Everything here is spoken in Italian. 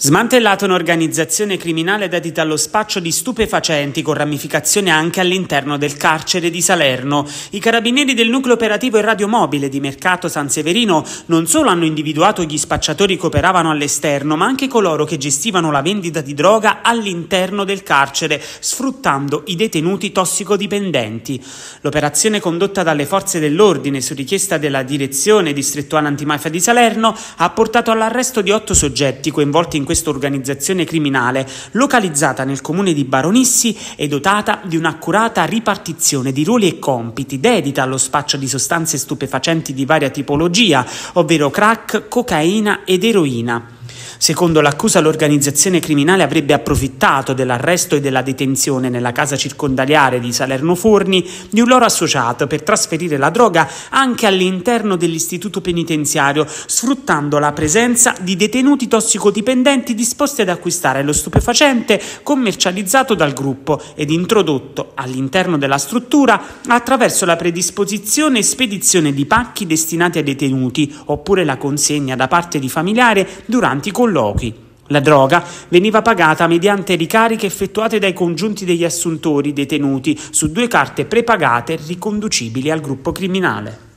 Smantellata un'organizzazione criminale dedita allo spaccio di stupefacenti con ramificazione anche all'interno del carcere di Salerno, i carabinieri del nucleo operativo e radiomobile di Mercato San Severino non solo hanno individuato gli spacciatori che operavano all'esterno, ma anche coloro che gestivano la vendita di droga all'interno del carcere, sfruttando i detenuti tossicodipendenti. L'operazione condotta dalle forze dell'ordine su richiesta della direzione distrettuale antimafia di Salerno ha portato all'arresto di otto soggetti coinvolti in questa organizzazione criminale, localizzata nel comune di Baronissi e dotata di un'accurata ripartizione di ruoli e compiti, dedita allo spaccio di sostanze stupefacenti di varia tipologia, ovvero crack, cocaina ed eroina. Secondo l'accusa l'organizzazione criminale avrebbe approfittato dell'arresto e della detenzione nella casa circondariale di Salerno Forni di un loro associato per trasferire la droga anche all'interno dell'istituto penitenziario, sfruttando la presenza di detenuti tossicodipendenti disposti ad acquistare lo stupefacente commercializzato dal gruppo ed introdotto all'interno della struttura attraverso la predisposizione e spedizione di pacchi destinati ai detenuti oppure la consegna da parte di familiari durante i colloqui colloqui. La droga veniva pagata mediante ricariche effettuate dai congiunti degli assuntori detenuti su due carte prepagate riconducibili al gruppo criminale.